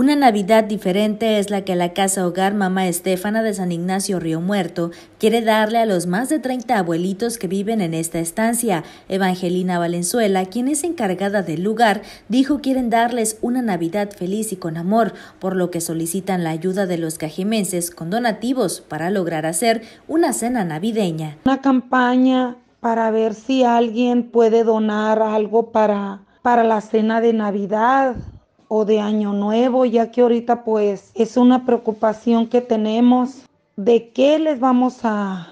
Una Navidad diferente es la que la Casa Hogar Mamá Estefana de San Ignacio Río Muerto quiere darle a los más de 30 abuelitos que viven en esta estancia. Evangelina Valenzuela, quien es encargada del lugar, dijo quieren darles una Navidad feliz y con amor, por lo que solicitan la ayuda de los cajimenses con donativos para lograr hacer una cena navideña. Una campaña para ver si alguien puede donar algo para, para la cena de Navidad o de año nuevo, ya que ahorita pues es una preocupación que tenemos de qué les vamos a,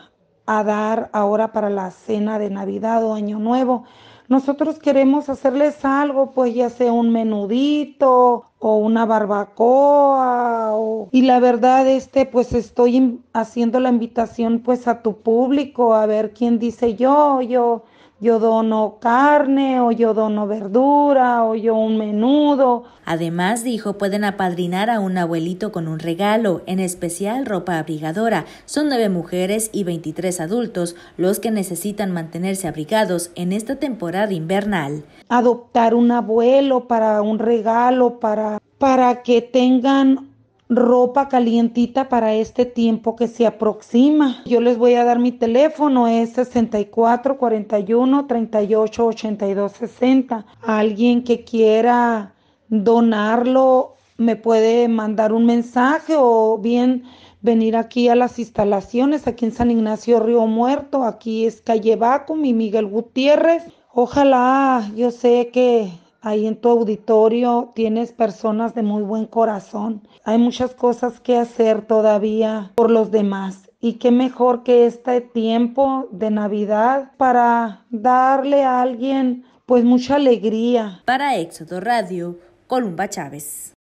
dar ahora para la cena de Navidad o año nuevo. Nosotros queremos hacerles algo, pues ya sea un menudito o una barbacoa. Y la verdad, este, pues estoy haciendo la invitación pues a tu público, a ver quién dice yo, yo yo dono carne o yo dono verdura o yo un menudo. Además, dijo, pueden apadrinar a un abuelito con un regalo, en especial ropa abrigadora. Son nueve mujeres y 23 adultos los que necesitan mantenerse abrigados en esta temporada invernal. Adoptar un abuelo para un regalo, para, para que tengan ropa calientita para este tiempo que se aproxima. Yo les voy a dar mi teléfono, es 64 41 38 82 60. Alguien que quiera donarlo me puede mandar un mensaje o bien venir aquí a las instalaciones, aquí en San Ignacio Río Muerto, aquí es Calle vacum y Miguel Gutiérrez. Ojalá, yo sé que ahí en tu auditorio tienes personas de muy buen corazón. Hay muchas cosas que hacer todavía por los demás. Y qué mejor que este tiempo de Navidad para darle a alguien pues mucha alegría. Para Éxodo Radio, Columba Chávez.